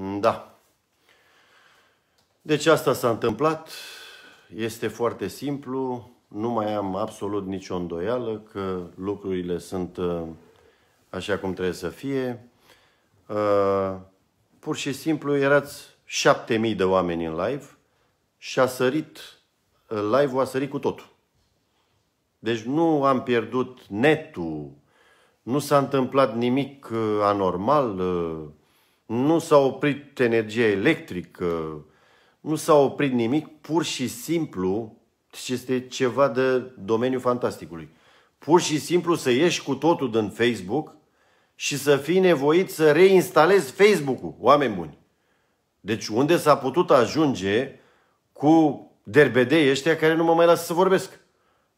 Mm, da. Deci asta s-a întâmplat. Este foarte simplu. Nu mai am absolut nicio îndoială că lucrurile sunt uh, așa cum trebuie să fie. Uh, pur și simplu erați 7000 de oameni în live și a sărit, uh, live-ul a sărit cu totul. Deci nu am pierdut netul, nu s-a întâmplat nimic anormal, nu s-a oprit energia electrică, nu s-a oprit nimic, pur și simplu, și este ceva de domeniul fantasticului. Pur și simplu să ieși cu totul din Facebook și să fii nevoit să reinstalezi Facebook-ul, oameni buni. Deci unde s-a putut ajunge cu derbedei ăștia care nu mă mai lasă să vorbesc.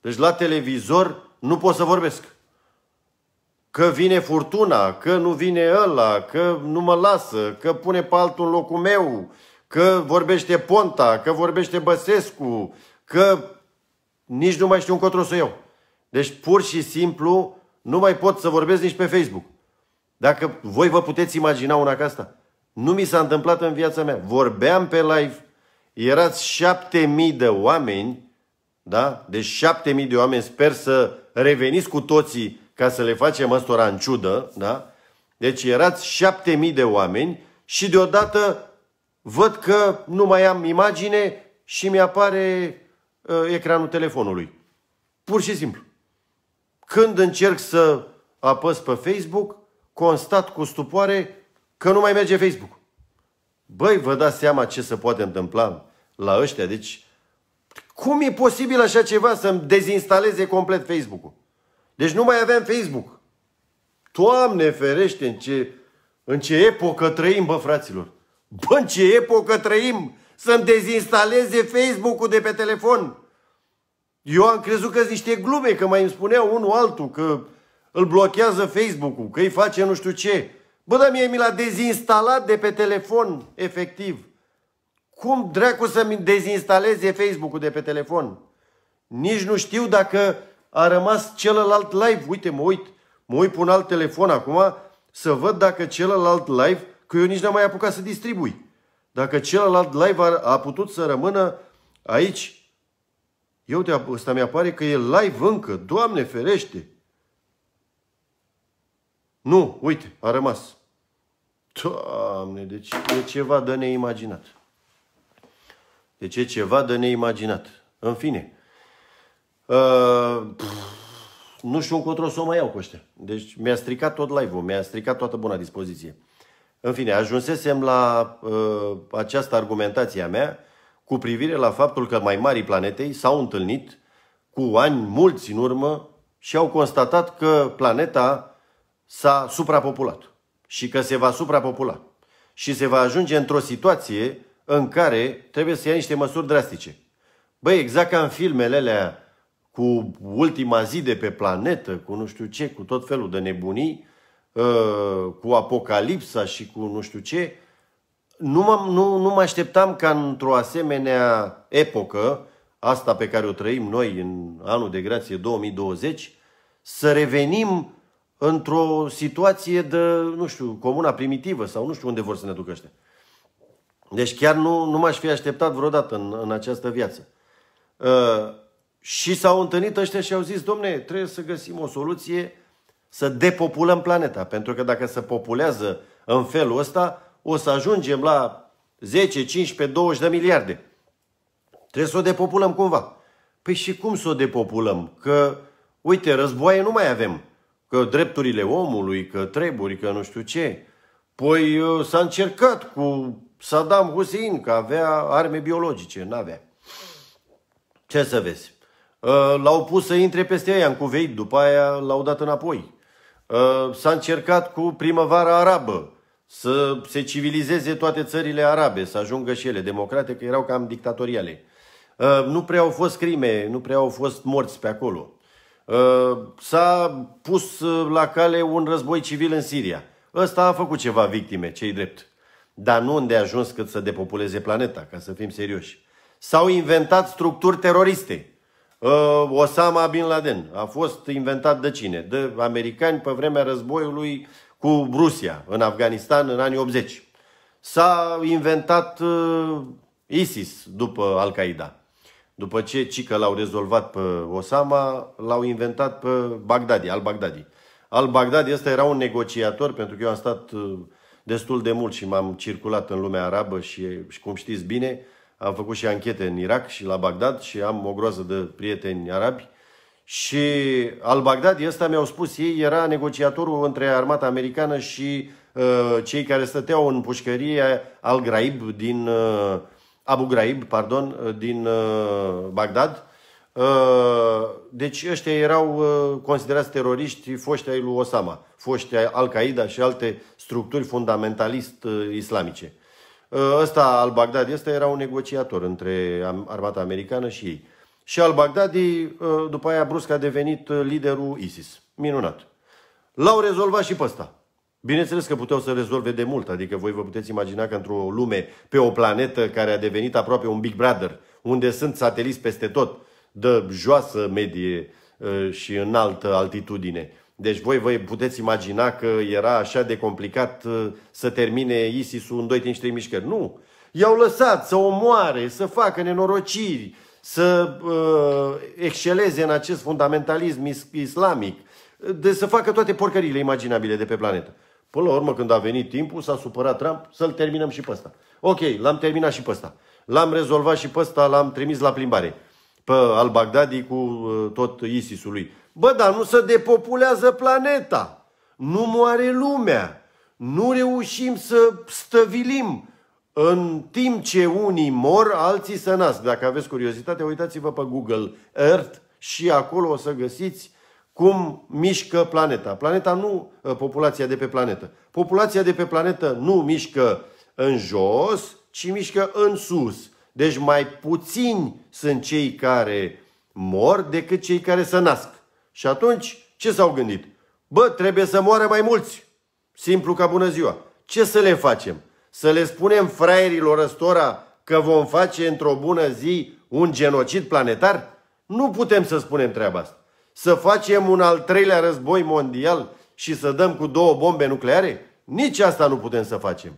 Deci la televizor nu pot să vorbesc. Că vine furtuna, că nu vine ăla, că nu mă lasă, că pune pe altul în locul meu, că vorbește Ponta, că vorbește Băsescu, că nici nu mai știu încotro să eu. Deci pur și simplu nu mai pot să vorbesc nici pe Facebook. Dacă voi vă puteți imagina una ca asta. Nu mi s-a întâmplat în viața mea. Vorbeam pe live, erați șapte mii de oameni, da? Deci șapte mii de oameni, sper să reveniți cu toții ca să le facem ăstora în ciudă, da? Deci erați șapte mii de oameni și deodată văd că nu mai am imagine și mi-apare uh, ecranul telefonului. Pur și simplu. Când încerc să apăs pe Facebook, constat cu stupoare că nu mai merge Facebook. Băi, vă dați seama ce se poate întâmpla la ăștia? Deci, cum e posibil așa ceva să-mi dezinstaleze complet Facebook-ul? Deci nu mai avem Facebook. Doamne ferește, în ce, în ce epocă trăim, bă, fraților! Bă, în ce epocă trăim! Să-mi dezinstaleze Facebook-ul de pe telefon! Eu am crezut că niște glume, că mai îmi spunea unul altul că îl blochează Facebook-ul, că îi face nu știu ce. Bă, dar mie mi l-a dezinstalat de pe telefon, efectiv. Cum dracu să-mi dezinstaleze Facebook-ul de pe telefon? Nici nu știu dacă a rămas celălalt live. Uite, mă uit, mă uit pun alt telefon acum să văd dacă celălalt live, că eu nici n-am mai apucat să distribui. Dacă celălalt live a, a putut să rămână aici, eu te, ăsta mi-apare că e live încă. Doamne ferește! Nu, uite, a rămas. Doamne, deci e ceva de neimaginat. Deci e ceva de neimaginat. În fine, Uh, nu știu încotro să o mai iau cu ăștia. Deci mi-a stricat tot live-ul, mi-a stricat toată buna dispoziție. În fine, ajunsesem la uh, această argumentație a mea cu privire la faptul că mai marii planetei s-au întâlnit cu ani mulți în urmă și au constatat că planeta s-a suprapopulat și că se va suprapopula și se va ajunge într-o situație în care trebuie să ia niște măsuri drastice. Băi, exact ca în filmele alea cu ultima zi de pe planetă, cu nu știu ce, cu tot felul de nebunii, ă, cu apocalipsa și cu nu știu ce, nu mă, nu, nu mă așteptam ca într-o asemenea epocă, asta pe care o trăim noi în anul de grație 2020, să revenim într-o situație de, nu știu, comuna primitivă sau nu știu unde vor să ne ducă ăștia. Deci chiar nu, nu m-aș fi așteptat vreodată în, în această viață. Uh, și s-au întâlnit ăștia și au zis, domne, trebuie să găsim o soluție să depopulăm planeta. Pentru că dacă se populează în felul ăsta, o să ajungem la 10, 15, 20 de miliarde. Trebuie să o depopulăm cumva. Păi și cum să o depopulăm? Că, uite, războaie nu mai avem. Că drepturile omului, că treburi, că nu știu ce. Păi uh, s-a încercat cu Saddam Hussein, că avea arme biologice. N-avea. Ce să vezi? Uh, l-au pus să intre peste aia în Cuveit, după aia l-au dat înapoi. Uh, s-a încercat cu primăvara arabă să se civilizeze toate țările arabe, să ajungă și ele democrate, că erau cam dictatoriale. Uh, nu prea au fost crime, nu prea au fost morți pe acolo. S-a pus la cale un război civil în Siria. Ăsta a făcut ceva victime, cei drept. Dar nu unde a ajuns cât să depopuleze planeta, ca să fim serioși. S-au inventat structuri teroriste. Uh, Osama Bin Laden a fost inventat de cine? De americani pe vremea războiului cu Rusia în Afganistan în anii 80. S-a inventat uh, ISIS după Al-Qaeda. După ce Cică l-au rezolvat pe Osama, l-au inventat pe Bagdadi, al Bagdadi. Al Bagdadi ăsta era un negociator, pentru că eu am stat uh, destul de mult și m-am circulat în lumea arabă și, și cum știți bine, am făcut și anchete în Irak și la Bagdad și am o groază de prieteni arabi. Și al Bagdad, ăsta mi-au spus ei, era negociatorul între armata americană și uh, cei care stăteau în pușcărie al Graib din uh, Abu Graib, pardon, uh, din uh, Bagdad. Uh, deci ăștia erau uh, considerați teroriști foștii lui Osama, foști Al-Qaeda și alte structuri fundamentalist uh, islamice. Uh, ăsta al Baghdadi, ăsta era un negociator între armata americană și ei. Și al Bagdadi, uh, după aia, brusc a devenit uh, liderul ISIS. Minunat. L-au rezolvat și pe ăsta. Bineînțeles că puteau să rezolve de mult, adică voi vă puteți imagina că într-o lume, pe o planetă care a devenit aproape un Big Brother, unde sunt sateliți peste tot, de joasă medie și înaltă altitudine, deci voi vă puteți imagina că era așa de complicat uh, să termine isis în 2, 3 mișcări. Nu! I-au lăsat să omoare, să facă nenorociri, să uh, exceleze în acest fundamentalism islamic, de să facă toate porcările imaginabile de pe planetă. Până la urmă, când a venit timpul, s-a supărat Trump să-l terminăm și pe ăsta. Ok, l-am terminat și pe ăsta. L-am rezolvat și pe ăsta, l-am trimis la plimbare. Pe al Baghdadi cu uh, tot isis lui. Bă, dar nu se depopulează planeta, nu moare lumea, nu reușim să stăvilim în timp ce unii mor, alții se nasc. Dacă aveți curiozitate, uitați-vă pe Google Earth și acolo o să găsiți cum mișcă planeta. Planeta nu, ă, populația de pe planetă. Populația de pe planetă nu mișcă în jos, ci mișcă în sus. Deci mai puțini sunt cei care mor decât cei care se nasc. Și atunci, ce s-au gândit? Bă, trebuie să moară mai mulți. Simplu ca bună ziua. Ce să le facem? Să le spunem fraierilor răstora că vom face într-o bună zi un genocid planetar? Nu putem să spunem treaba asta. Să facem un al treilea război mondial și să dăm cu două bombe nucleare? Nici asta nu putem să facem.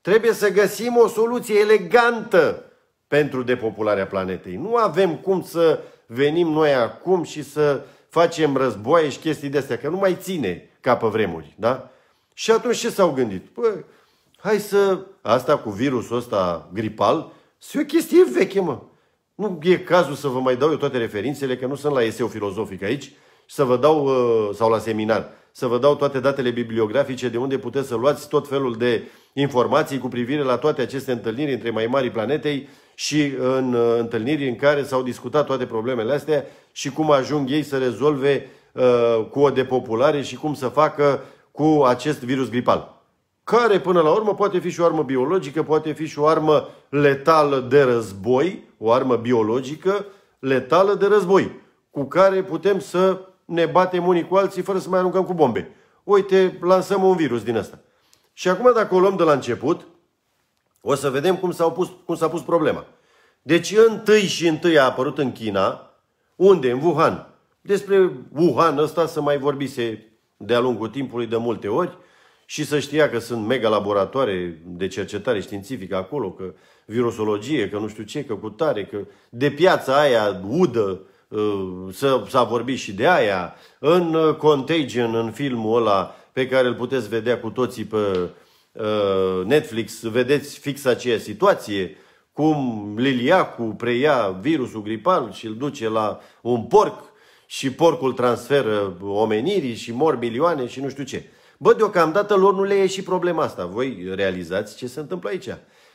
Trebuie să găsim o soluție elegantă pentru depopularea planetei. Nu avem cum să venim noi acum și să facem războaie și chestii de astea, că nu mai ține ca pe vremuri, da? Și atunci ce s-au gândit? Păi, hai să... Asta cu virusul ăsta gripal, să o chestie veche, mă. Nu e cazul să vă mai dau eu toate referințele, că nu sunt la eseu filozofic aici, să vă dau, ă, sau la seminar, să vă dau toate datele bibliografice de unde puteți să luați tot felul de informații cu privire la toate aceste întâlniri între mai mari planetei și în uh, întâlniri în care s-au discutat toate problemele astea și cum ajung ei să rezolve uh, cu o depopulare și cum să facă cu acest virus gripal. Care, până la urmă, poate fi și o armă biologică, poate fi și o armă letală de război, o armă biologică letală de război, cu care putem să ne batem unii cu alții fără să mai aruncăm cu bombe. Uite, lansăm un virus din asta. Și acum, dacă o luăm de la început, o să vedem cum, s-a pus, pus problema. Deci întâi și întâi a apărut în China, unde? În Wuhan. Despre Wuhan ăsta să mai vorbise de-a lungul timpului de multe ori și să știa că sunt mega laboratoare de cercetare științifică acolo, că virusologie, că nu știu ce, că cu tare, că de piața aia udă uh, s-a vorbit și de aia. În uh, Contagion, în filmul ăla pe care îl puteți vedea cu toții pe uh, Netflix, vedeți fix aceea situație cum Liliacu preia virusul gripal și îl duce la un porc și porcul transferă omenirii și mor milioane și nu știu ce. Bă, deocamdată lor nu le e și problema asta. Voi realizați ce se întâmplă aici.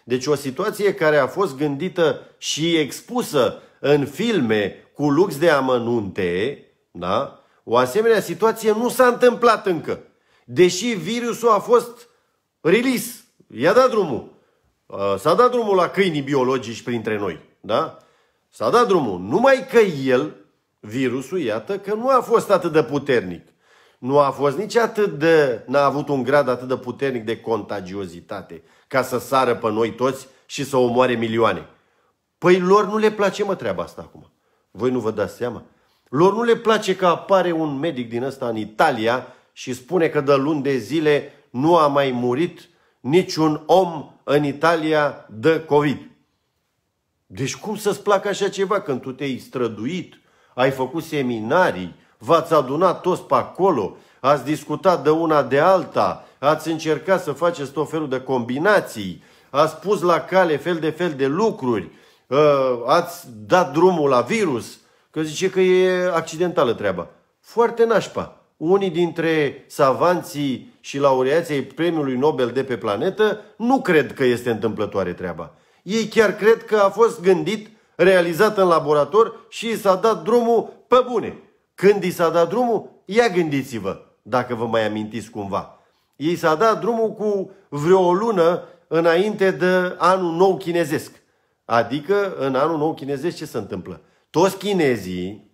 Deci o situație care a fost gândită și expusă în filme cu lux de amănunte, da? o asemenea situație nu s-a întâmplat încă. Deși virusul a fost release, i-a dat drumul. Uh, s-a dat drumul la câinii biologici printre noi. Da? S-a dat drumul. Numai că el, virusul, iată, că nu a fost atât de puternic. Nu a fost nici atât de... N-a avut un grad atât de puternic de contagiozitate ca să sară pe noi toți și să omoare milioane. Păi lor nu le place, mă, treaba asta acum. Voi nu vă dați seama? Lor nu le place că apare un medic din ăsta în Italia și spune că de luni de zile nu a mai murit niciun om în Italia dă COVID. Deci cum să-ți placă așa ceva când tu te-ai străduit, ai făcut seminarii, v-ați adunat toți pe acolo, ați discutat de una de alta, ați încercat să faceți tot felul de combinații, ați pus la cale fel de fel de lucruri, uh, ați dat drumul la virus, că zice că e accidentală treaba. Foarte nașpa. Unii dintre savanții și laureații premiului Nobel de pe planetă nu cred că este întâmplătoare treaba. Ei chiar cred că a fost gândit, realizat în laborator și i s-a dat drumul pe bune. Când i s-a dat drumul, ia gândiți-vă, dacă vă mai amintiți cumva. Ei s-a dat drumul cu vreo lună înainte de anul nou chinezesc. Adică în anul nou chinezesc ce se întâmplă? Toți chinezii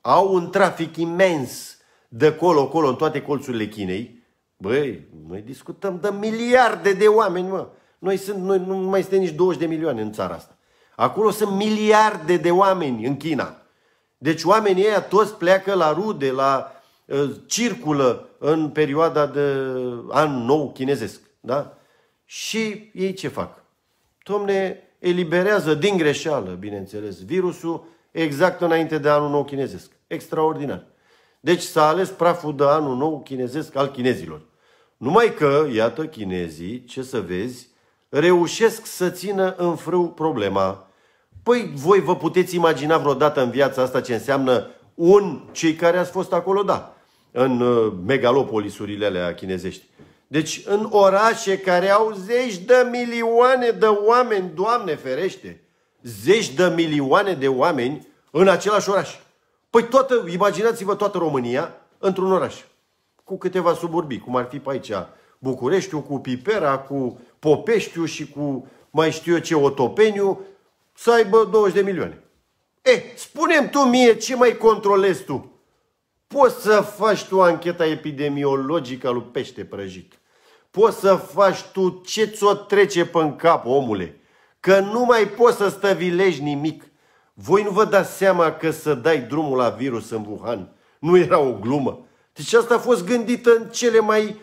au un trafic imens de colo-colo în toate colțurile Chinei, Băi, noi discutăm de miliarde de oameni, mă. Noi, sunt, noi nu mai suntem nici 20 de milioane în țara asta. Acolo sunt miliarde de oameni în China. Deci oamenii ăia toți pleacă la rude, la uh, circulă în perioada de an nou chinezesc. Da? Și ei ce fac? Domne, eliberează din greșeală, bineînțeles, virusul exact înainte de anul nou chinezesc. Extraordinar. Deci s-a ales praful de anul nou chinezesc al chinezilor. Numai că, iată, chinezii, ce să vezi, reușesc să țină în frâu problema. Păi voi vă puteți imagina vreodată în viața asta ce înseamnă un cei care ați fost acolo, da, în uh, megalopolisurile alea chinezești. Deci în orașe care au zeci de milioane de oameni, Doamne ferește, zeci de milioane de oameni în același oraș. Păi toată, imaginați-vă toată România într-un oraș cu câteva suburbii, cum ar fi pe aici Bucureștiul, cu Pipera, cu Popeștiu și cu mai știu eu ce Otopeniu, să aibă 20 de milioane. E, spunem tu mie ce mai controlezi tu. Poți să faci tu ancheta epidemiologică a lui pește prăjit. Poți să faci tu ce ți-o trece pe cap, omule. Că nu mai poți să stăvilești nimic. Voi nu vă dați seama că să dai drumul la virus în Wuhan nu era o glumă. Deci asta a fost gândită în cele mai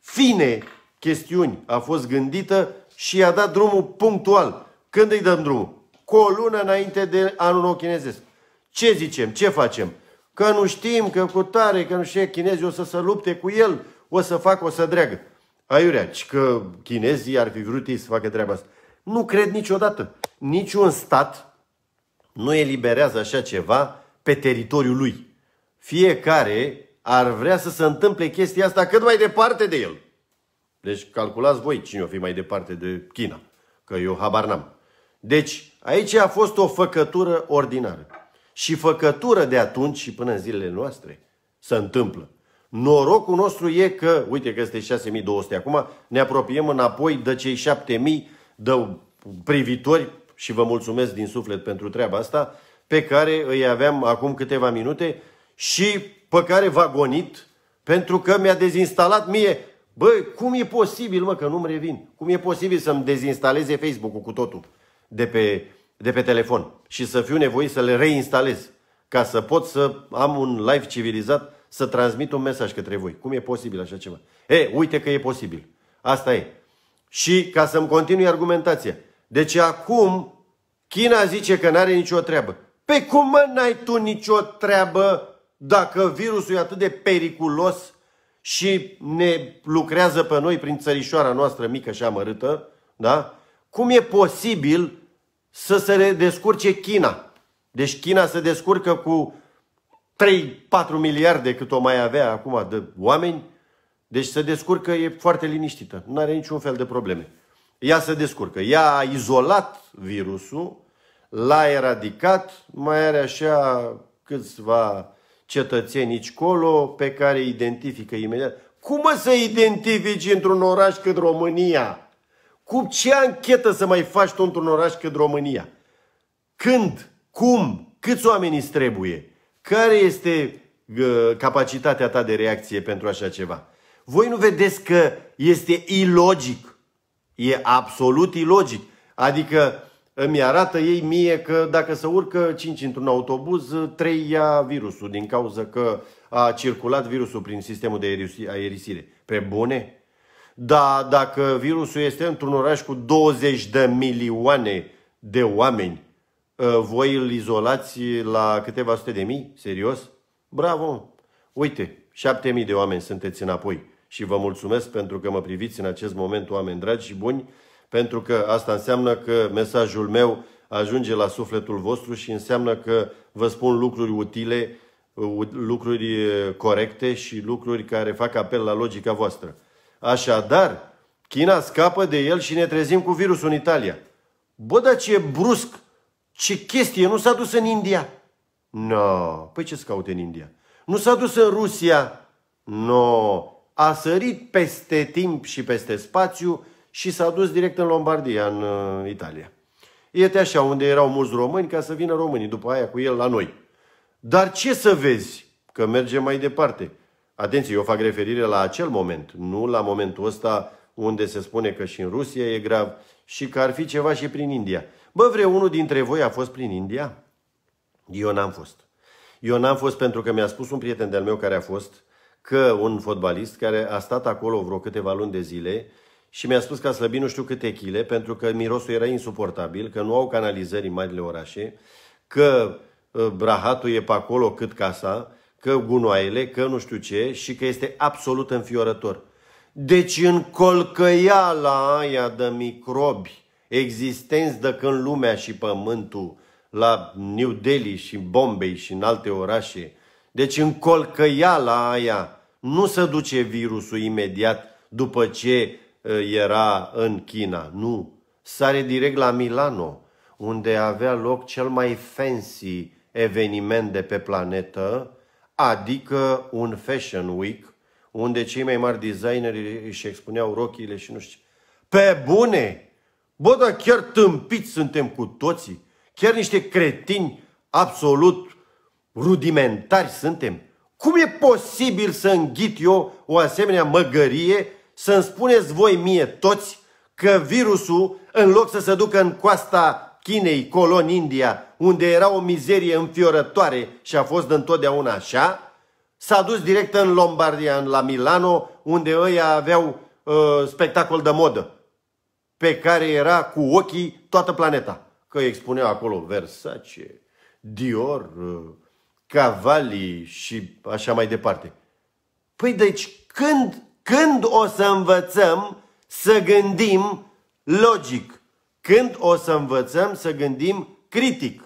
fine chestiuni. A fost gândită și i-a dat drumul punctual. Când îi dăm drumul? Cu o lună înainte de anul nou chinezesc. Ce zicem? Ce facem? Că nu știm, că cu tare, că nu știu, chinezii o să se lupte cu el, o să facă, o să dreagă. Aiurea, că chinezii ar fi vrut ei să facă treaba asta. Nu cred niciodată. Niciun stat nu eliberează așa ceva pe teritoriul lui. Fiecare ar vrea să se întâmple chestia asta cât mai departe de el. Deci calculați voi cine o fi mai departe de China, că eu habar n-am. Deci aici a fost o făcătură ordinară. Și făcătură de atunci și până în zilele noastre se întâmplă. Norocul nostru e că, uite că este 6200 acum, ne apropiem înapoi de cei 7000 de privitori și vă mulțumesc din suflet pentru treaba asta, pe care îi aveam acum câteva minute și pe care v-a gonit pentru că mi-a dezinstalat mie. Bă, cum e posibil, mă, că nu-mi revin? Cum e posibil să-mi dezinstaleze Facebook-ul cu totul de pe, de pe telefon și să fiu nevoit să le reinstalez ca să pot să am un live civilizat, să transmit un mesaj către voi. Cum e posibil așa ceva? E, uite că e posibil. Asta e. Și ca să-mi continui argumentația. Deci acum China zice că n-are nicio treabă. Pe cum mă n-ai tu nicio treabă dacă virusul e atât de periculos și ne lucrează pe noi prin țărișoara noastră mică și amărâtă, da? cum e posibil să se descurce China? Deci China se descurcă cu 3-4 miliarde cât o mai avea acum de oameni, deci se descurcă, e foarte liniștită, nu are niciun fel de probleme. Ea se descurcă, ea a izolat virusul, l-a eradicat, mai are așa câțiva cetățenici colo pe care identifică imediat. Cum mă să identifici într-un oraș cât România? Cu ce anchetă să mai faci tu într-un oraș cât România? Când? Cum? Câți oameni îți trebuie? Care este uh, capacitatea ta de reacție pentru așa ceva? Voi nu vedeți că este ilogic. E absolut ilogic. Adică îmi arată ei mie că dacă se urcă 5 într-un autobuz, 3 ia virusul din cauza că a circulat virusul prin sistemul de aerisire. Pe bune? Da, dacă virusul este într-un oraș cu 20 de milioane de oameni, ă, voi îl izolați la câteva sute de mii? Serios? Bravo! Uite, șapte mii de oameni sunteți înapoi și vă mulțumesc pentru că mă priviți în acest moment, oameni dragi și buni, pentru că asta înseamnă că mesajul meu ajunge la sufletul vostru și înseamnă că vă spun lucruri utile, uh, lucruri uh, corecte și lucruri care fac apel la logica voastră. Așadar, China scapă de el și ne trezim cu virusul în Italia. Bă, dar ce brusc! Ce chestie! Nu s-a dus în India! No, păi ce caute în India? Nu s-a dus în Rusia! No, a sărit peste timp și peste spațiu și s-a dus direct în Lombardia, în uh, Italia. Iete așa, unde erau mulți români, ca să vină românii după aia cu el la noi. Dar ce să vezi? Că merge mai departe. Atenție, eu fac referire la acel moment, nu la momentul ăsta unde se spune că și în Rusia e grav și că ar fi ceva și prin India. Bă, vreunul dintre voi a fost prin India? Eu n-am fost. Eu n-am fost pentru că mi-a spus un prieten de-al meu care a fost că un fotbalist care a stat acolo vreo câteva luni de zile și mi-a spus că a slăbit nu știu câte chile, pentru că mirosul era insuportabil, că nu au canalizări în marile orașe, că uh, brahatul e pe acolo cât casa, că gunoaiele, că nu știu ce și că este absolut înfiorător. Deci în colcăiala aia de microbi existenți de când lumea și pământul la New Delhi și Bombay și în alte orașe, deci în colcăiala aia nu se duce virusul imediat după ce era în China, nu. Sare direct la Milano, unde avea loc cel mai fancy eveniment de pe planetă, adică un Fashion Week, unde cei mai mari designeri își expuneau rochile și nu știu Pe bune! Bă, dar chiar tâmpiți suntem cu toții. Chiar niște cretini absolut rudimentari suntem. Cum e posibil să înghit eu o asemenea măgărie să-mi spuneți voi mie toți că virusul, în loc să se ducă în coasta Chinei, colon India, unde era o mizerie înfiorătoare și a fost întotdeauna așa, s-a dus direct în Lombardia, la Milano, unde ei aveau uh, spectacol de modă, pe care era cu ochii toată planeta. Că expuneau acolo Versace, Dior, uh, Cavalli și așa mai departe. Păi deci când când o să învățăm să gândim logic? Când o să învățăm să gândim critic?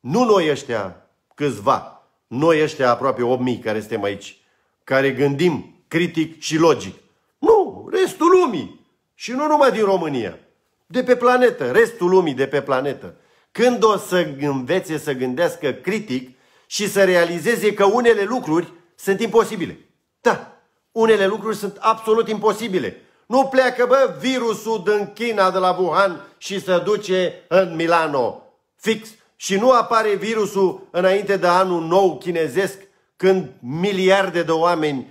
Nu noi ăștia câțiva, noi ăștia aproape 8000 care suntem aici, care gândim critic și logic. Nu, restul lumii. Și nu numai din România. De pe planetă, restul lumii de pe planetă. Când o să învețe să gândească critic și să realizeze că unele lucruri sunt imposibile. Da, unele lucruri sunt absolut imposibile. Nu pleacă, bă, virusul din China, de la Wuhan și se duce în Milano. Fix. Și nu apare virusul înainte de anul nou chinezesc, când miliarde de oameni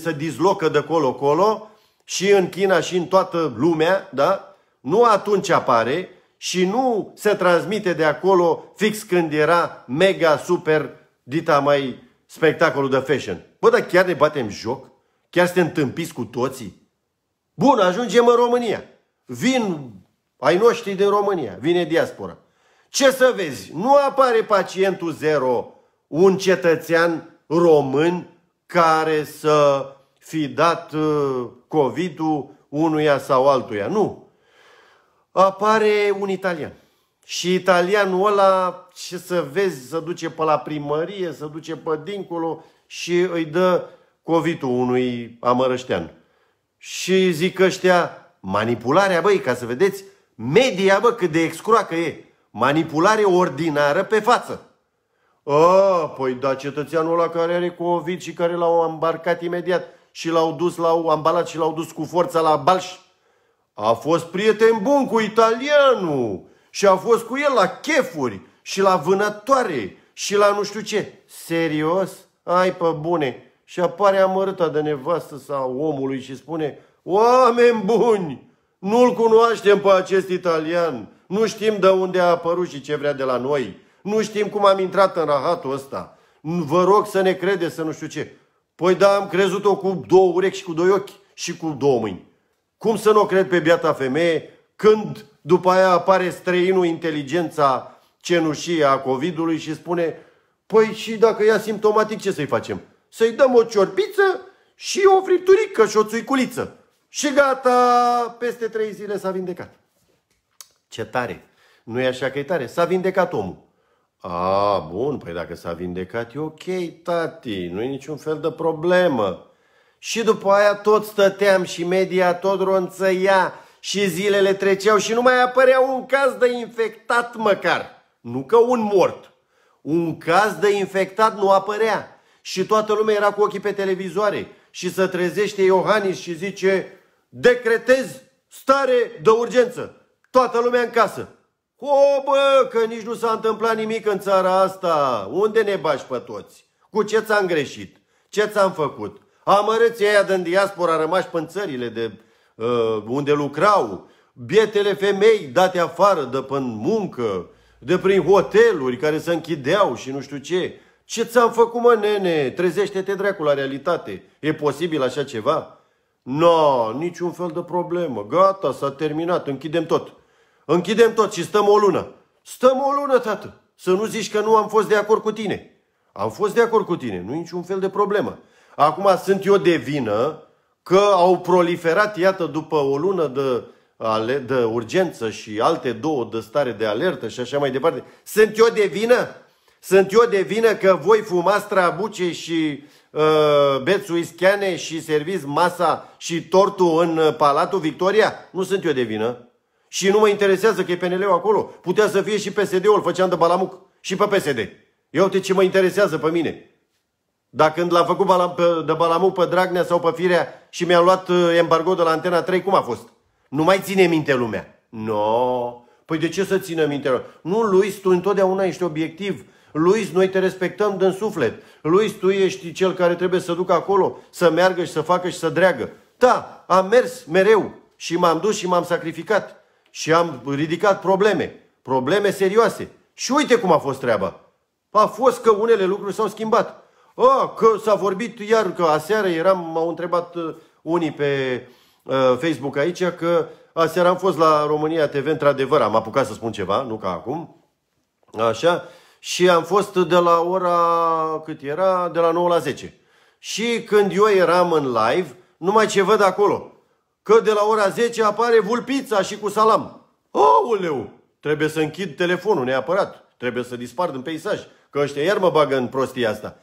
se dislocă de colo-colo și în China și în toată lumea, da? Nu atunci apare și nu se transmite de acolo fix când era mega super dita mai spectacolul de fashion. Bă, dar chiar ne batem joc? Chiar suntem tâmpiți cu toții? Bun, ajungem în România. Vin ai noștri din România, vine diaspora. Ce să vezi? Nu apare pacientul zero, un cetățean român care să fi dat uh, COVID-ul unuia sau altuia. Nu. Apare un italian. Și italianul ăla, ce să vezi, să duce pe la primărie, să duce pe dincolo și îi dă covitul unui amărăștean. Și zic ăștia, manipularea, băi, ca să vedeți, media, bă, cât de excroacă e. Manipulare ordinară pe față. A, păi da, cetățeanul ăla care are COVID și care l-au îmbarcat imediat și l-au dus, l-au ambalat și l-au dus cu forța la Balș. A fost prieten bun cu italianul și a fost cu el la chefuri și la vânătoare și la nu știu ce. Serios? Ai pe bune! Și apare amărâta de nevastă sau omului și spune Oameni buni! Nu-l cunoaștem pe acest italian! Nu știm de unde a apărut și ce vrea de la noi! Nu știm cum am intrat în rahatul ăsta! Vă rog să ne credeți să nu știu ce! Păi da, am crezut-o cu două urechi și cu doi ochi și cu două mâini. Cum să nu o cred pe biata femeie când după aia apare străinul inteligența cenușie a COVID-ului și spune Păi și dacă e asimptomatic, ce să-i facem? Să-i dăm o ciorbiță și o fripturică și o țuiculiță. Și gata, peste trei zile s-a vindecat. Ce tare! nu e așa că e tare? S-a vindecat omul. A, bun, păi dacă s-a vindecat, e ok, tati, nu e niciun fel de problemă. Și după aia tot stăteam și media tot ronțăia și zilele treceau și nu mai apărea un caz de infectat măcar. Nu că un mort. Un caz de infectat nu apărea. Și toată lumea era cu ochii pe televizoare. Și se trezește Iohannis și zice, decretez stare de urgență. Toată lumea în casă. O, bă, că nici nu s-a întâmplat nimic în țara asta. Unde ne bași pe toți? Cu ce ți-am greșit? Ce ți-am făcut? Amărâți aia din diaspora rămași pe țările de Uh, unde lucrau, bietele femei date afară de până muncă, de prin hoteluri care se închideau și nu știu ce. Ce ți-am făcut, mă, nene? Trezește-te, dracu, la realitate. E posibil așa ceva? Nu, No, niciun fel de problemă. Gata, s-a terminat. Închidem tot. Închidem tot și stăm o lună. Stăm o lună, tată. Să nu zici că nu am fost de acord cu tine. Am fost de acord cu tine. Nu niciun fel de problemă. Acum sunt eu de vină că au proliferat, iată, după o lună de, de urgență și alte două de stare de alertă și așa mai departe. Sunt eu de vină? Sunt eu de vină că voi fumați trabuce și uh, beți uischiane și serviți masa și tortul în uh, Palatul Victoria? Nu sunt eu de vină. Și nu mă interesează că e PNL-ul acolo. Putea să fie și PSD-ul, făceam de balamuc și pe PSD. Eu uite ce mă interesează pe mine. Dar când l-a făcut de balamu pe Dragnea sau pe Firea și mi a luat uh, embargo de la Antena 3, cum a fost? Nu mai ține minte lumea. No. Păi de ce să țină minte lumea? Nu, Luis, tu întotdeauna ești obiectiv. Luis, noi te respectăm din suflet. Luis, tu ești cel care trebuie să ducă acolo, să meargă și să facă și să dreagă. Da, am mers mereu și m-am dus și m-am sacrificat și am ridicat probleme, probleme serioase. Și uite cum a fost treaba. A fost că unele lucruri s-au schimbat. A, că s-a vorbit iar, că aseară eram, m-au întrebat uh, unii pe uh, Facebook aici că aseară am fost la România TV, într-adevăr, am apucat să spun ceva, nu ca acum, așa, și am fost de la ora, cât era, de la 9 la 10. Și când eu eram în live, numai ce văd acolo, că de la ora 10 apare vulpița și cu salam. Aoleu, trebuie să închid telefonul neapărat, trebuie să dispar din peisaj, că ăștia iar mă bagă în prostia asta.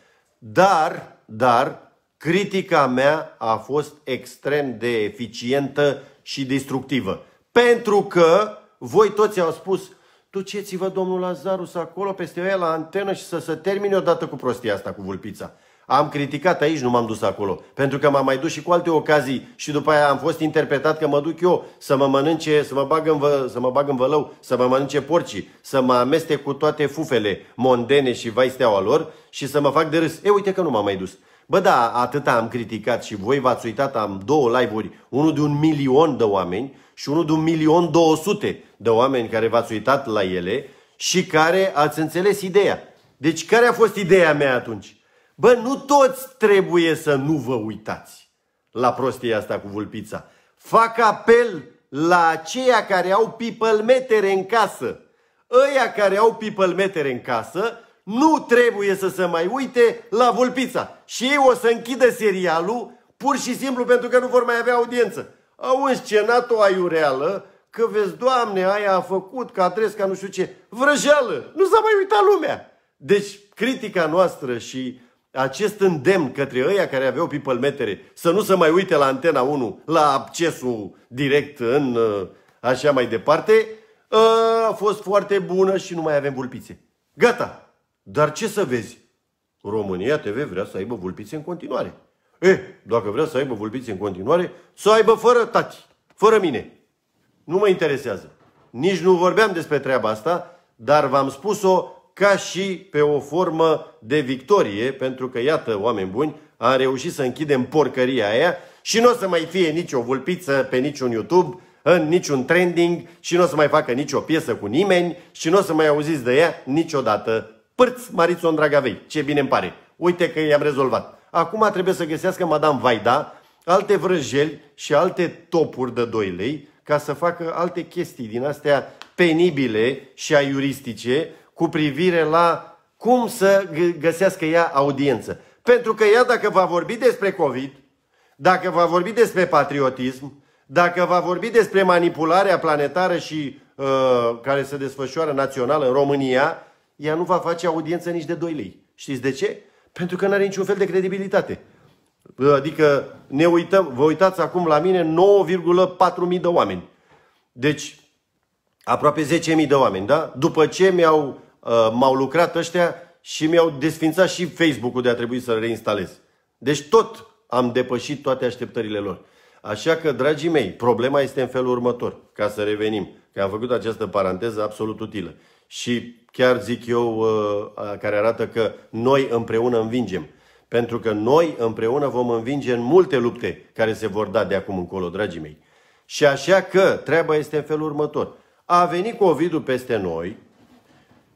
Dar, dar, critica mea a fost extrem de eficientă și destructivă. Pentru că voi toți au spus, duceți-vă domnul Lazarus acolo peste ea la antenă și să se termine odată cu prostia asta cu vulpița. Am criticat aici, nu m-am dus acolo. Pentru că m-am mai dus și cu alte ocazii și după aia am fost interpretat că mă duc eu să mă mănânce, să mă bag în, vă, să mă bag în vălău, să mă mănânce porcii, să mă amestec cu toate fufele mondene și vai steaua lor și să mă fac de râs. E, uite că nu m-am mai dus. Bă, da, atâta am criticat și voi v-ați uitat, am două live-uri, unul de un milion de oameni și unul de un milion două sute de oameni care v-ați uitat la ele și care ați înțeles ideea. Deci care a fost ideea mea atunci? Bă, nu toți trebuie să nu vă uitați la prostia asta cu vulpița. Fac apel la aceia care au pipălmetere în casă. Ăia care au pipălmetere în casă nu trebuie să se mai uite la vulpița. Și ei o să închidă serialul pur și simplu pentru că nu vor mai avea audiență. Au înscenat o aiureală că vezi, Doamne, aia a făcut, că adresca ca nu știu ce, vrăjeală. Nu s-a mai uitat lumea. Deci critica noastră și acest îndemn către ăia care aveau people metere să nu se mai uite la antena 1, la accesul direct în uh, așa mai departe, uh, a fost foarte bună și nu mai avem vulpițe. Gata! Dar ce să vezi? România TV vrea să aibă vulpițe în continuare. E, eh, dacă vrea să aibă vulpițe în continuare, să aibă fără tati, fără mine. Nu mă interesează. Nici nu vorbeam despre treaba asta, dar v-am spus-o ca și pe o formă de victorie, pentru că, iată, oameni buni, am reușit să închidem porcăria aia și nu o să mai fie nicio vulpiță pe niciun YouTube, în niciun trending și nu o să mai facă nicio piesă cu nimeni și nu o să mai auziți de ea niciodată. Părți Marițon vei, ce bine îmi pare. Uite că i-am rezolvat. Acum trebuie să găsească Madame Vaida alte vrăjeli și alte topuri de 2 lei ca să facă alte chestii din astea penibile și aiuristice cu privire la cum să găsească ea audiență. Pentru că ea dacă va vorbi despre COVID, dacă va vorbi despre patriotism, dacă va vorbi despre manipularea planetară și uh, care se desfășoară națională în România, ea nu va face audiență nici de 2 lei. Știți de ce? Pentru că nu are niciun fel de credibilitate. Uh, adică ne uităm, vă uitați acum la mine, 9,4 mii de oameni. Deci, aproape 10.000 de oameni, da? După ce mi-au Uh, m-au lucrat ăștia și mi-au desfințat și Facebook-ul de a trebui să-l reinstalez. Deci tot am depășit toate așteptările lor. Așa că, dragii mei, problema este în felul următor, ca să revenim, că am făcut această paranteză absolut utilă. Și chiar zic eu, uh, care arată că noi împreună învingem. Pentru că noi împreună vom învinge în multe lupte care se vor da de acum încolo, dragii mei. Și așa că treaba este în felul următor. A venit COVID-ul peste noi,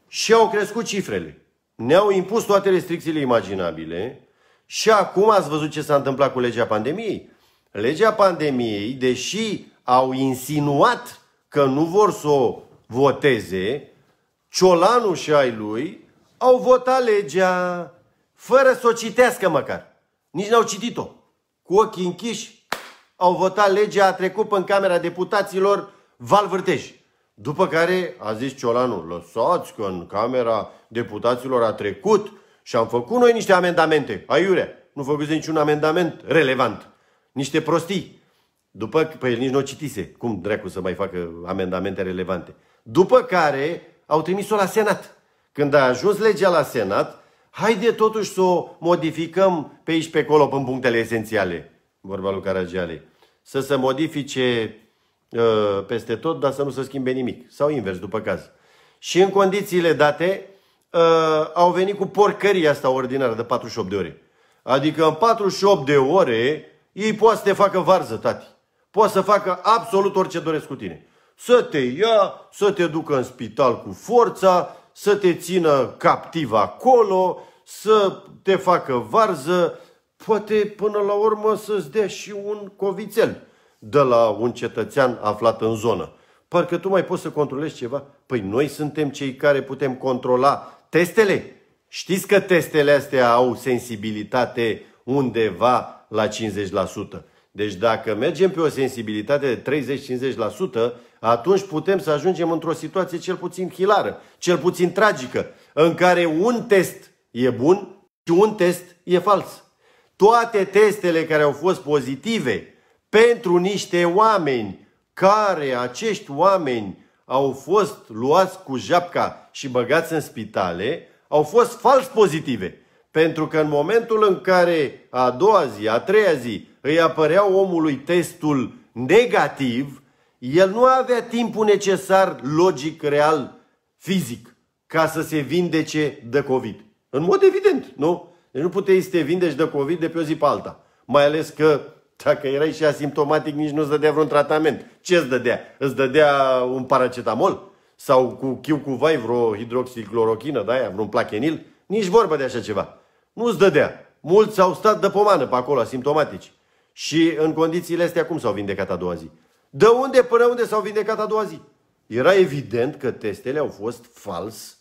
și au crescut cifrele. Ne-au impus toate restricțiile imaginabile și acum ați văzut ce s-a întâmplat cu legea pandemiei. Legea pandemiei, deși au insinuat că nu vor să o voteze, Ciolanu și ai lui au votat legea fără să o citească măcar. Nici n-au citit-o. Cu ochii închiși au votat legea, a trecut în Camera Deputaților Val Vârtej. După care a zis Ciolanu, lăsați că în camera deputaților a trecut și am făcut noi niște amendamente. Aiure, nu făcuți niciun amendament relevant. Niște prostii. După, pe păi el nici nu o citise. Cum dracu să mai facă amendamente relevante? După care au trimis-o la Senat. Când a ajuns legea la Senat, haide totuși să o modificăm pe aici pe acolo în punctele esențiale. Vorba lui Caragiale. Să se modifice Uh, peste tot, dar să nu se schimbe nimic. Sau invers, după caz. Și în condițiile date, uh, au venit cu porcăria asta ordinară de 48 de ore. Adică în 48 de ore, ei poate să te facă varză, tati. Poate să facă absolut orice doresc cu tine. Să te ia, să te ducă în spital cu forța, să te țină captiv acolo, să te facă varză, poate până la urmă să-ți dea și un covițel de la un cetățean aflat în zonă. Parcă tu mai poți să controlezi ceva? Păi noi suntem cei care putem controla testele. Știți că testele astea au sensibilitate undeva la 50%. Deci dacă mergem pe o sensibilitate de 30-50%, atunci putem să ajungem într-o situație cel puțin hilară, cel puțin tragică, în care un test e bun și un test e fals. Toate testele care au fost pozitive pentru niște oameni care acești oameni au fost luați cu japca și băgați în spitale, au fost fals pozitive. Pentru că în momentul în care a doua zi, a treia zi, îi apărea omului testul negativ, el nu avea timpul necesar logic, real, fizic, ca să se vindece de COVID. În mod evident, nu? Deci nu puteai să te vindeci de COVID de pe o zi pe alta. Mai ales că dacă erai și asimptomatic, nici nu îți dădea vreun tratament. ce îți dădea? Îți dădea un paracetamol? Sau cu chiu cu vai vreo hidroxiclorochină, da, aia, vreun plachenil? Nici vorba de așa ceva. nu îți dădea. Mulți au stat de pomană pe acolo, asimptomatici. Și în condițiile astea cum s-au vindecat a doua zi? De unde până unde s-au vindecat a doua zi? Era evident că testele au fost fals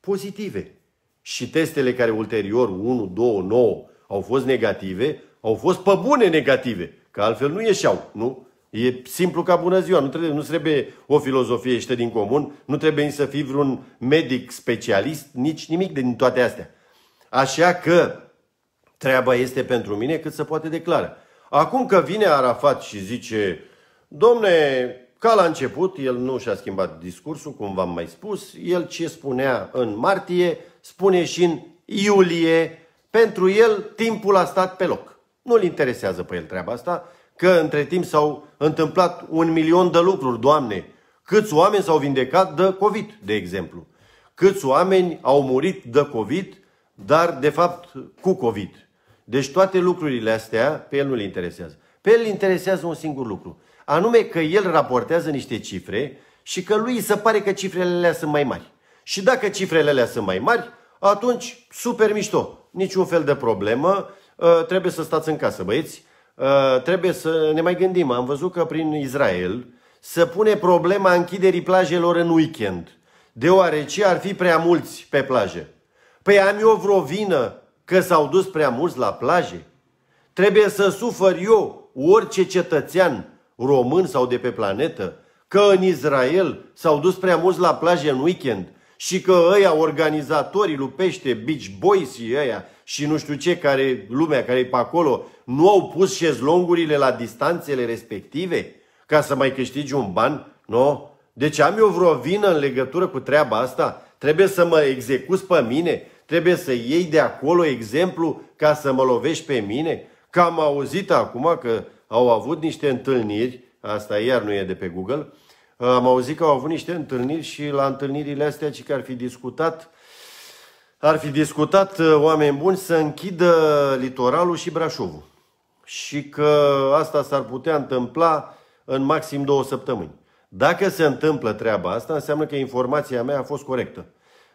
pozitive. Și testele care ulterior, 1, 2, 9, au fost negative, au fost pe bune negative, că altfel nu ieșeau, nu? E simplu ca bună ziua, nu trebuie, nu trebuie o filozofie ește din comun, nu trebuie să fii vreun medic specialist, nici nimic din toate astea. Așa că treaba este pentru mine cât se poate declara. Acum că vine Arafat și zice, domne, ca la început, el nu și-a schimbat discursul, cum v-am mai spus, el ce spunea în martie, spune și în iulie, pentru el timpul a stat pe loc. Nu-l interesează pe el treaba asta, că între timp s-au întâmplat un milion de lucruri, Doamne. Câți oameni s-au vindecat de COVID, de exemplu. Câți oameni au murit de COVID, dar de fapt cu COVID. Deci toate lucrurile astea pe el nu-l interesează. Pe el interesează un singur lucru. Anume că el raportează niște cifre și că lui se pare că cifrele alea sunt mai mari. Și dacă cifrele alea sunt mai mari, atunci super mișto. Niciun fel de problemă, Uh, trebuie să stați în casă, băieți. Uh, trebuie să ne mai gândim. Am văzut că prin Israel se pune problema închiderii plajelor în weekend, deoarece ar fi prea mulți pe plaje. Păi am eu vreo vină că s-au dus prea mulți la plaje? Trebuie să sufăr eu, orice cetățean român sau de pe planetă, că în Israel s-au dus prea mulți la plaje în weekend și că ăia organizatorii lupește Beach Boys și ăia și nu știu ce, care, lumea care e pe acolo, nu au pus șezlongurile la distanțele respective ca să mai câștigi un ban? Nu? No? Deci am eu vreo vină în legătură cu treaba asta? Trebuie să mă execuți pe mine? Trebuie să iei de acolo exemplu ca să mă lovești pe mine? Cam am auzit acum că au avut niște întâlniri, asta iar nu e de pe Google, am auzit că au avut niște întâlniri și la întâlnirile astea ci că ar fi discutat ar fi discutat uh, oameni buni să închidă litoralul și Brașovul. Și că asta s-ar putea întâmpla în maxim două săptămâni. Dacă se întâmplă treaba asta, înseamnă că informația mea a fost corectă.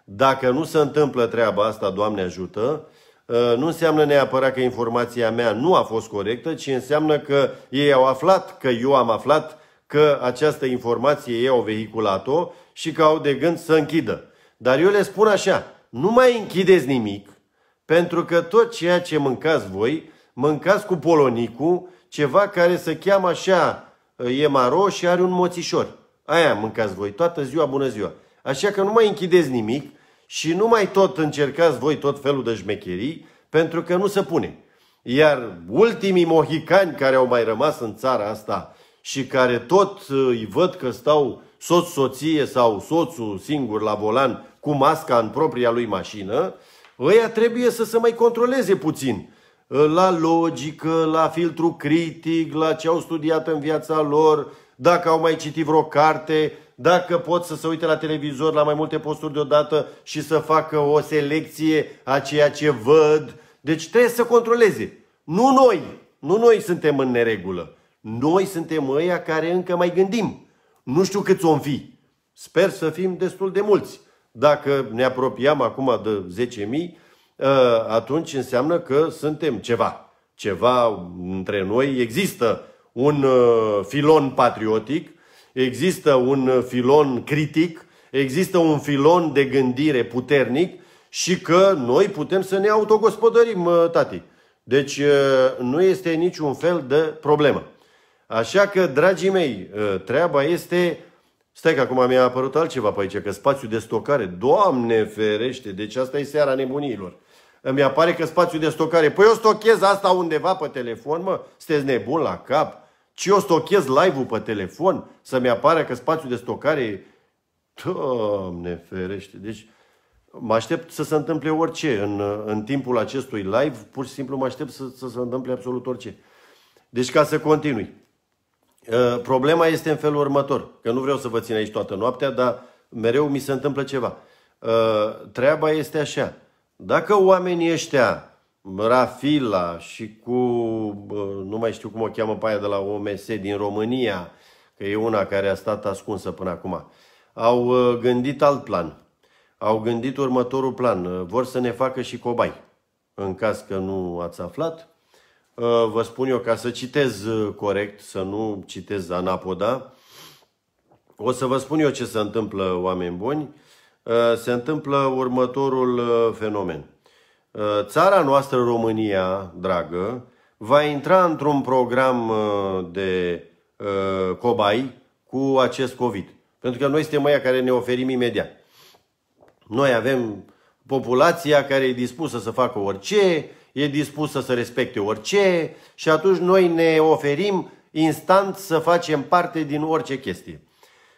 Dacă nu se întâmplă treaba asta, Doamne ajută, uh, nu înseamnă neapărat că informația mea nu a fost corectă, ci înseamnă că ei au aflat, că eu am aflat că această informație ei au vehiculat-o și că au de gând să închidă. Dar eu le spun așa, nu mai închideți nimic, pentru că tot ceea ce mâncați voi, mâncați cu polonicul, ceva care se cheamă așa, e maro și are un moțișor. Aia mâncați voi toată ziua, bună ziua. Așa că nu mai închideți nimic și nu mai tot încercați voi tot felul de șmecherii, pentru că nu se pune. Iar ultimii mohicani care au mai rămas în țara asta, și care tot uh, îi văd că stau soț-soție sau soțul singur la volan cu masca în propria lui mașină, ăia trebuie să se mai controleze puțin uh, la logică, la filtru critic, la ce au studiat în viața lor, dacă au mai citit vreo carte, dacă pot să se uite la televizor la mai multe posturi deodată și să facă o selecție a ceea ce văd. Deci trebuie să controleze. Nu noi, nu noi suntem în neregulă. Noi suntem ăia care încă mai gândim. Nu știu câți om fi. Sper să fim destul de mulți. Dacă ne apropiam acum de 10.000, ă, atunci înseamnă că suntem ceva. Ceva între noi. Există un ă, filon patriotic, există un filon critic, există un filon de gândire puternic și că noi putem să ne autogospodărim, ă, tati. Deci nu este niciun fel de problemă. Așa că, dragii mei, ă, treaba este... Stai că acum mi-a apărut altceva pe aici, că spațiu de stocare, Doamne ferește, deci asta e seara nebunilor. Îmi apare că spațiu de stocare, păi eu stochez asta undeva pe telefon, mă, sunteți nebun la cap? Ci eu stochez live-ul pe telefon să-mi apară că spațiu de stocare Doamne ferește! Deci mă aștept să se întâmple orice în, în timpul acestui live. Pur și simplu mă aștept să, să se întâmple absolut orice. Deci ca să continui. Ă, problema este în felul următor, că nu vreau să vă țin aici toată noaptea, dar mereu mi se întâmplă ceva. Ă, treaba este așa. Dacă oamenii ăștia, Rafila și cu, nu mai știu cum o cheamă pe aia de la OMS din România, că e una care a stat ascunsă până acum, au ă, gândit alt plan. Au gândit următorul plan. Vor să ne facă și cobai. În caz că nu ați aflat, Uh, vă spun eu, ca să citez uh, corect, să nu citez anapoda, o să vă spun eu ce se întâmplă, oameni buni. Uh, se întâmplă următorul fenomen. Țara noastră, România, dragă, va intra într-un program de cobai cu acest COVID. Pentru că noi suntem aia care ne oferim imediat. Noi avem populația care e dispusă să facă orice, e dispusă să respecte orice și atunci noi ne oferim instant să facem parte din orice chestie.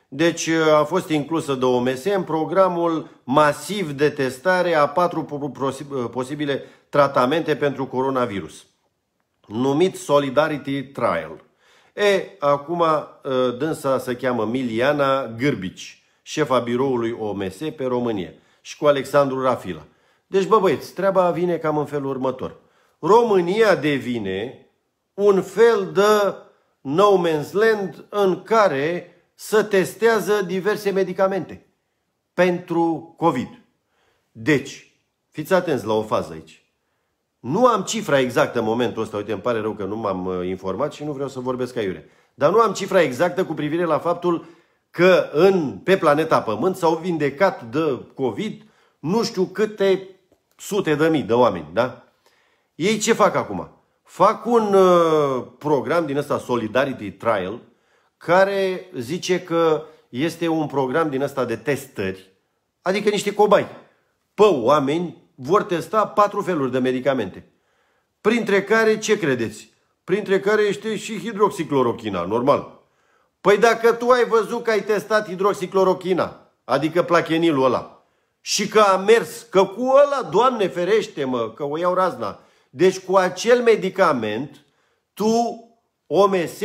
Deci uh, a fost inclusă de OMS în programul masiv de testare a patru uh, posibile tratamente pentru coronavirus, numit Solidarity Trial. E, acum uh, dânsa se cheamă Miliana Gârbici, șefa biroului OMS pe România, și cu Alexandru Rafila. Deci, bă băieți, treaba vine cam în felul următor. România devine un fel de no man's land în care să testează diverse medicamente pentru COVID. Deci, fiți atenți la o fază aici. Nu am cifra exactă în momentul ăsta, uite, îmi pare rău că nu m-am uh, informat și nu vreau să vorbesc aiure. Dar nu am cifra exactă cu privire la faptul că în, pe planeta Pământ s-au vindecat de COVID nu știu câte sute de mii de oameni, da? Ei ce fac acum? Fac un uh, program din ăsta Solidarity Trial care zice că este un program din ăsta de testări, adică niște cobai. Pe oameni vor testa patru feluri de medicamente. Printre care, ce credeți? Printre care este și hidroxiclorochina, normal. Păi dacă tu ai văzut că ai testat hidroxiclorochina, adică plachenilul ăla, și că a mers, că cu ăla, Doamne ferește mă, că o iau razna. Deci cu acel medicament, tu, OMS,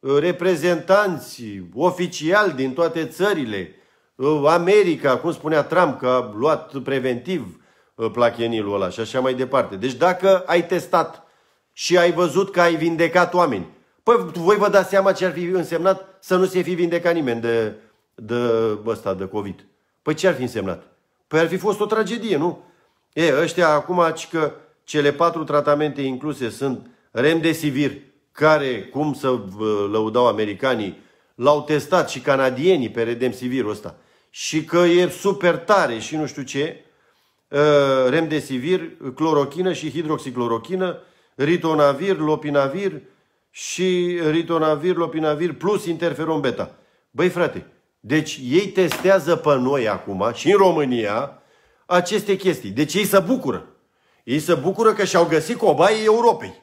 reprezentanți oficiali din toate țările, ă, America, cum spunea Trump, că a luat preventiv ă, plachenilul ăla și așa mai departe. Deci dacă ai testat și ai văzut că ai vindecat oameni, păi voi vă dați seama ce ar fi însemnat să nu se fi vindecat nimeni de, de ăsta, de COVID. Păi ce ar fi însemnat? Păi ar fi fost o tragedie, nu? E, ăștia acum că cele patru tratamente incluse sunt Remdesivir, care, cum să lăudau americanii, l-au testat și canadienii pe Remdesivirul ăsta. Și că e super tare și nu știu ce, ă, Remdesivir, clorochină și hidroxiclorochină, ritonavir, lopinavir și ritonavir, lopinavir plus interferon beta. Băi frate, deci ei testează pe noi acum și în România aceste chestii. Deci ei se bucură. Ei se bucură că și-au găsit cobaie Europei.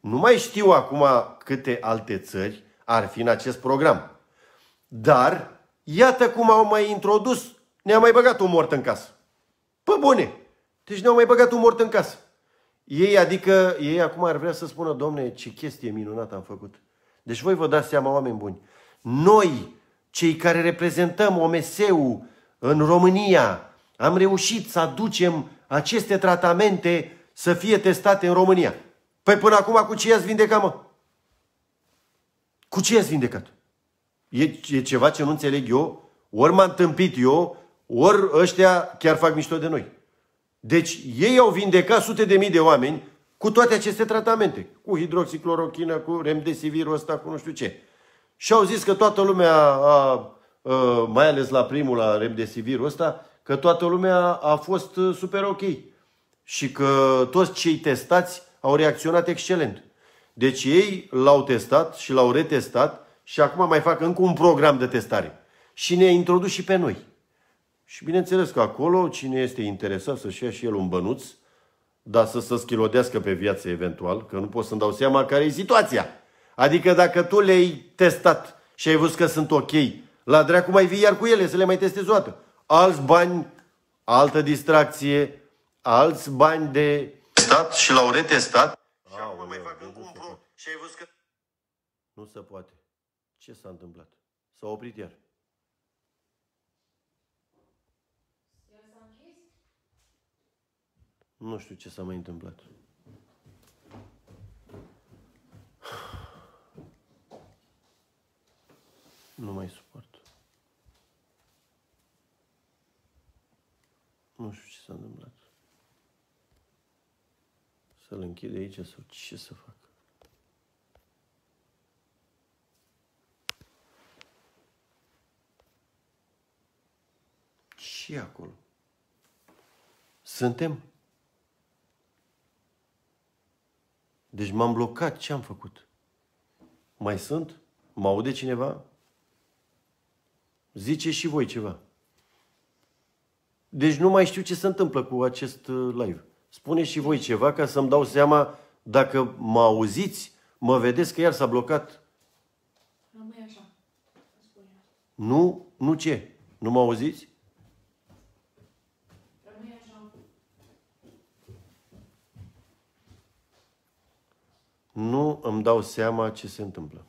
Nu mai știu acum câte alte țări ar fi în acest program. Dar iată cum au mai introdus. Ne-a mai băgat un mort în casă. Pă bune! Deci ne-au mai băgat un mort în casă. Ei, adică, ei acum ar vrea să spună, domne, ce chestie minunată am făcut. Deci voi vă dați seama, oameni buni. Noi cei care reprezentăm OMS-ul în România, am reușit să aducem aceste tratamente să fie testate în România. Păi până acum cu ce i-ați vindecat, mă? Cu ce i-ați vindecat? E, e ceva ce nu înțeleg eu, ori m-am tâmpit eu, ori ăștia chiar fac mișto de noi. Deci ei au vindecat sute de mii de oameni cu toate aceste tratamente. Cu hidroxiclorochină, cu remdesivirul ăsta, cu nu știu ce. Și au zis că toată lumea, a, a, mai ales la primul, la Remdesivirul ăsta, că toată lumea a fost uh, super ok. Și că toți cei testați au reacționat excelent. Deci ei l-au testat și l-au retestat și acum mai fac încă un program de testare. Și ne-a introdus și pe noi. Și bineînțeles că acolo cine este interesat să-și ia și el un bănuț, dar să se schilodească pe viață eventual, că nu pot să-mi dau seama care e situația. Adică dacă tu le-ai testat și ai văzut că sunt ok, la dracu mai vii iar cu ele să le mai testezi o dată. Alți bani, altă distracție, alți bani de... Testat și l-au retestat. și acum mai fac încă un pro și ai văzut că... Nu se poate. Ce s-a întâmplat? S-a oprit iar. Nu știu ce s-a mai întâmplat. Nu mai suport. Nu știu ce s-a întâmplat. Să-l închid aici sau ce să fac? și acolo. Suntem. Deci m-am blocat. Ce am făcut? Mai sunt? Mă aude cineva? Zice și voi ceva. Deci nu mai știu ce se întâmplă cu acest uh, live. Spune și voi ceva ca să-mi dau seama dacă mă auziți, mă vedeți că iar s-a blocat. Rămâi așa. Nu, nu ce? Nu mă auziți? Rămâi așa. Nu îmi dau seama ce se întâmplă.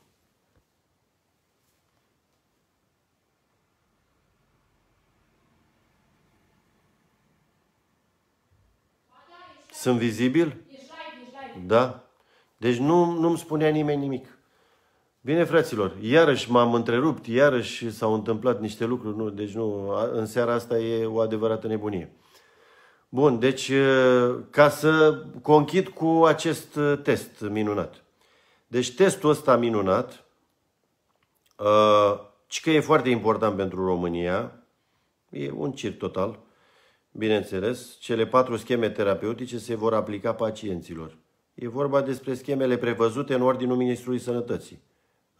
Sunt vizibil? Da. Deci nu, nu-mi spunea nimeni nimic. Bine, fraților, iarăși m-am întrerupt, iarăși s-au întâmplat niște lucruri, nu, deci nu, în seara asta e o adevărată nebunie. Bun, deci ca să conchid cu acest test minunat. Deci testul ăsta minunat, uh, că e foarte important pentru România, e un cir total, Bineînțeles, cele patru scheme terapeutice se vor aplica pacienților. E vorba despre schemele prevăzute în ordinul Ministrului Sănătății.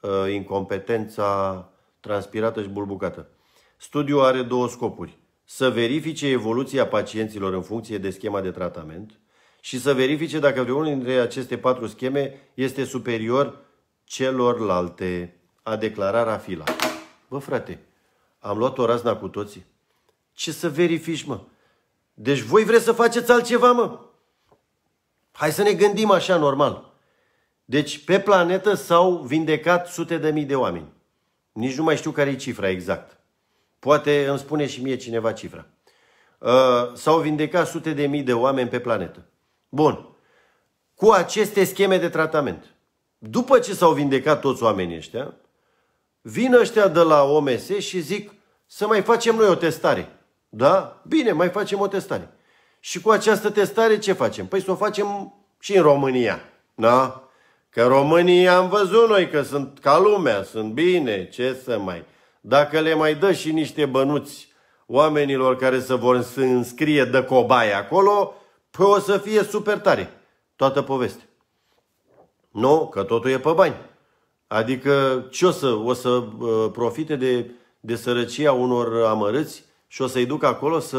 Ă, incompetența transpirată și bulbucată. Studiul are două scopuri. Să verifice evoluția pacienților în funcție de schema de tratament și să verifice dacă vreunul dintre aceste patru scheme este superior celorlalte, a declarat Rafila. Bă, frate, am luat o razna cu toții. Ce să verifici, mă? Deci voi vreți să faceți altceva, mă? Hai să ne gândim așa normal. Deci pe planetă s-au vindecat sute de mii de oameni. Nici nu mai știu care e cifra exact. Poate îmi spune și mie cineva cifra. Uh, s-au vindecat sute de mii de oameni pe planetă. Bun. Cu aceste scheme de tratament. După ce s-au vindecat toți oamenii ăștia, vin ăștia de la OMS și zic să mai facem noi o testare. Da? Bine, mai facem o testare. Și cu această testare ce facem? Păi să o facem și în România. Da? Că România am văzut noi că sunt ca lumea, sunt bine, ce să mai... Dacă le mai dă și niște bănuți oamenilor care să vor înscrie de cobai acolo, păi o să fie super tare toată povestea. Nu, că totul e pe bani. Adică ce o să, o să uh, profite de, de sărăcia unor amărâți și o să-i duc acolo să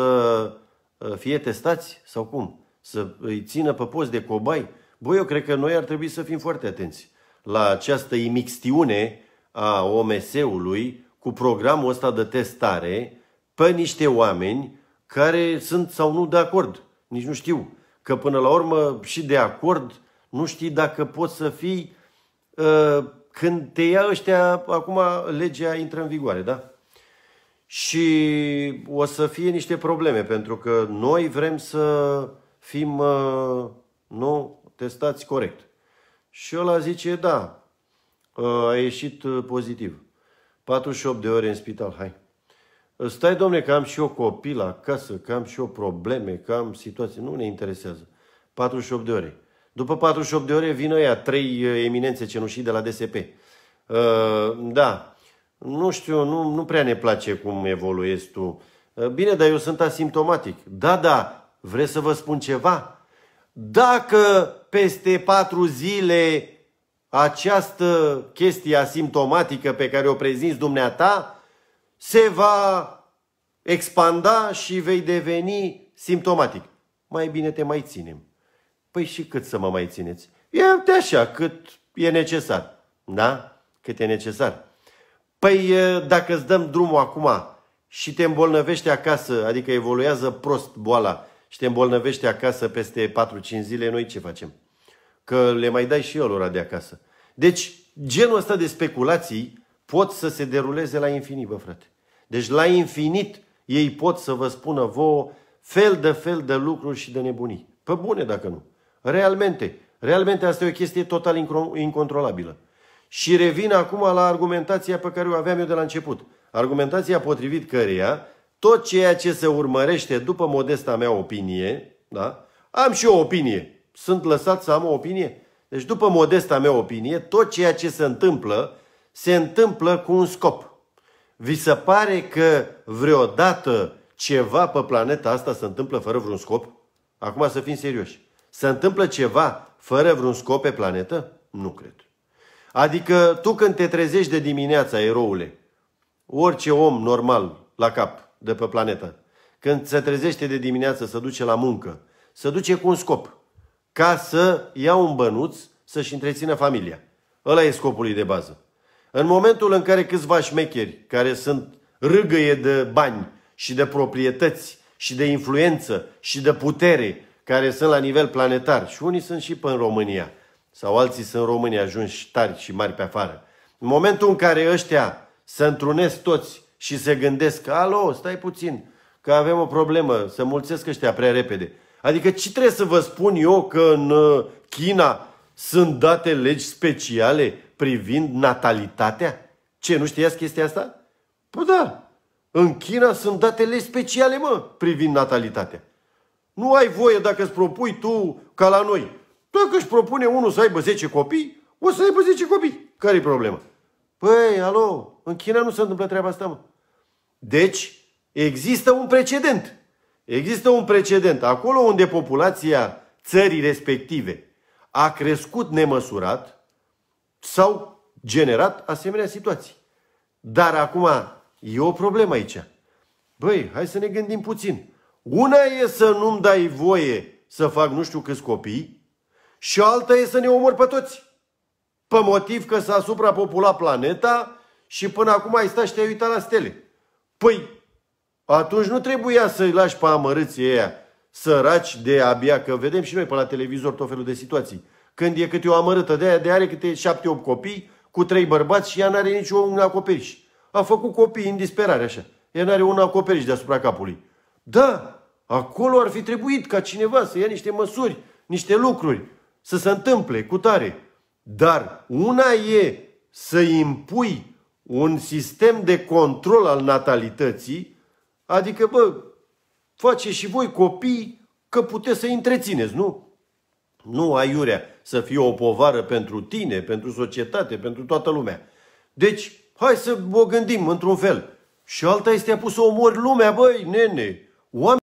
ă, fie testați sau cum? Să îi țină pe post de cobai? Băi, eu cred că noi ar trebui să fim foarte atenți la această imixtiune a OMS-ului cu programul ăsta de testare pe niște oameni care sunt sau nu de acord. Nici nu știu. Că până la urmă și de acord nu știi dacă poți să fii uh, când te ia ăștia, acum legea intră în vigoare, da? și o să fie niște probleme, pentru că noi vrem să fim uh, nu, testați corect. Și ăla zice, da, uh, a ieșit uh, pozitiv. 48 de ore în spital, hai. Stai, domne, că am și eu la casă, că am și eu probleme, că am situații. Nu ne interesează. 48 de ore. După 48 de ore vin ăia trei eminențe cenușii de la DSP. Uh, da, nu știu, nu, nu prea ne place cum evoluezi tu. Ă, bine, dar eu sunt asimptomatic. Da, da, vreți să vă spun ceva? Dacă peste patru zile această chestie asimptomatică pe care o prezinți dumneata se va expanda și vei deveni simptomatic. Mai bine te mai ținem. Păi și cât să mă mai țineți? E de așa, cât e necesar. Da? Cât e necesar. Păi dacă îți dăm drumul acum și te îmbolnăvește acasă, adică evoluează prost boala și te îmbolnăvește acasă peste 4-5 zile, noi ce facem? Că le mai dai și eu lor de acasă. Deci, genul ăsta de speculații pot să se deruleze la infinit, bă frate. Deci la infinit ei pot să vă spună vouă fel de fel de lucruri și de nebunii. Pe bune dacă nu. Realmente. Realmente asta e o chestie total incontrolabilă. Și revin acum la argumentația pe care o aveam eu de la început. Argumentația potrivit căreia tot ceea ce se urmărește după modesta mea opinie, da? am și o opinie. Sunt lăsat să am o opinie? Deci după modesta mea opinie, tot ceea ce se întâmplă, se întâmplă cu un scop. Vi se pare că vreodată ceva pe planeta asta se întâmplă fără vreun scop? Acum să fim serioși. Se întâmplă ceva fără vreun scop pe planetă? Nu cred. Adică tu când te trezești de dimineața, eroule, orice om normal la cap de pe planetă, când se trezește de dimineață, să duce la muncă, să duce cu un scop, ca să ia un bănuț să-și întrețină familia. Ăla e scopul lui de bază. În momentul în care câțiva șmecheri care sunt râgăie de bani și de proprietăți și de influență și de putere care sunt la nivel planetar și unii sunt și pe în România – sau alții sunt români ajunși tari și mari pe afară. În momentul în care ăștia se întrunesc toți și se gândesc, că alo, stai puțin, că avem o problemă, să mulțesc ăștia prea repede. Adică ce trebuie să vă spun eu că în uh, China sunt date legi speciale privind natalitatea? Ce, nu știați chestia asta? Păi da, în China sunt date legi speciale, mă, privind natalitatea. Nu ai voie dacă îți propui tu ca la noi dacă își propune unul să aibă 10 copii, o să aibă 10 copii. Care-i problema? Păi, alo, în China nu se întâmplă treaba asta, mă. Deci, există un precedent. Există un precedent. Acolo unde populația țării respective a crescut nemăsurat, s-au generat asemenea situații. Dar acum e o problemă aici. Băi, hai să ne gândim puțin. Una e să nu-mi dai voie să fac nu știu câți copii, și alta e să ne omor pe toți. Pe motiv că s-a suprapopulat planeta și până acum ai stat și te-ai uitat la stele. Păi, atunci nu trebuia să-i lași pe amărâții ăia săraci de abia, că vedem și noi pe la televizor tot felul de situații. Când e câte o amărâtă de aia de are câte șapte-opt copii cu trei bărbați și ea n-are niciun acoperiș. A făcut copii în disperare așa. Ea n-are un acoperiș deasupra capului. Da, acolo ar fi trebuit ca cineva să ia niște măsuri, niște lucruri să se întâmple cu tare. Dar una e să impui un sistem de control al natalității, adică, bă, faceți și voi copii că puteți să întrețineți, nu? Nu aiurea să fie o povară pentru tine, pentru societate, pentru toată lumea. Deci, hai să o gândim într-un fel. Și alta este a pus să omori lumea, băi, nene. Oameni